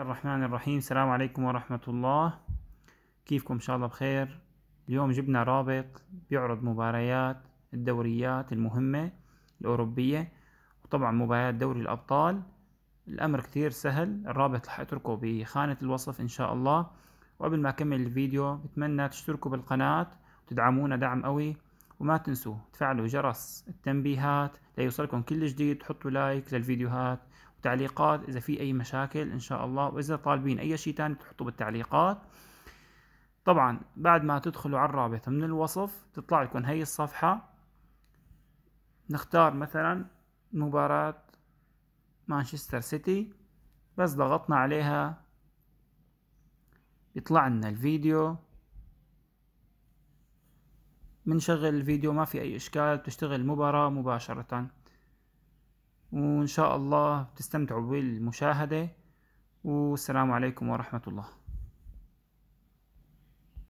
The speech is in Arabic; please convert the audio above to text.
الله الرحمن الرحيم السلام عليكم ورحمة الله كيفكم إن شاء الله بخير اليوم جبنا رابط بيعرض مباريات الدوريات المهمة الأوروبية وطبعا مباريات دوري الأبطال الأمر كتير سهل الرابط رح أتركه بخانة الوصف إن شاء الله وقبل ما أكمل الفيديو بتمنى تشتركوا بالقناة وتدعمونا دعم قوي وما تنسوا تفعلوا جرس التنبيهات ليوصلكم كل جديد تحطوا لايك للفيديوهات تعليقات اذا في اي مشاكل ان شاء الله واذا طالبين اي شيء تاني تحطوه بالتعليقات طبعا بعد ما تدخلوا على الرابط من الوصف تطلع لكم هي الصفحة نختار مثلا مباراة مانشستر سيتي بس ضغطنا عليها يطلع لنا الفيديو بنشغل الفيديو ما في اي اشكال بتشتغل المباراة مباشرة وإن شاء الله تستمتعوا بالمشاهدة والسلام عليكم ورحمة الله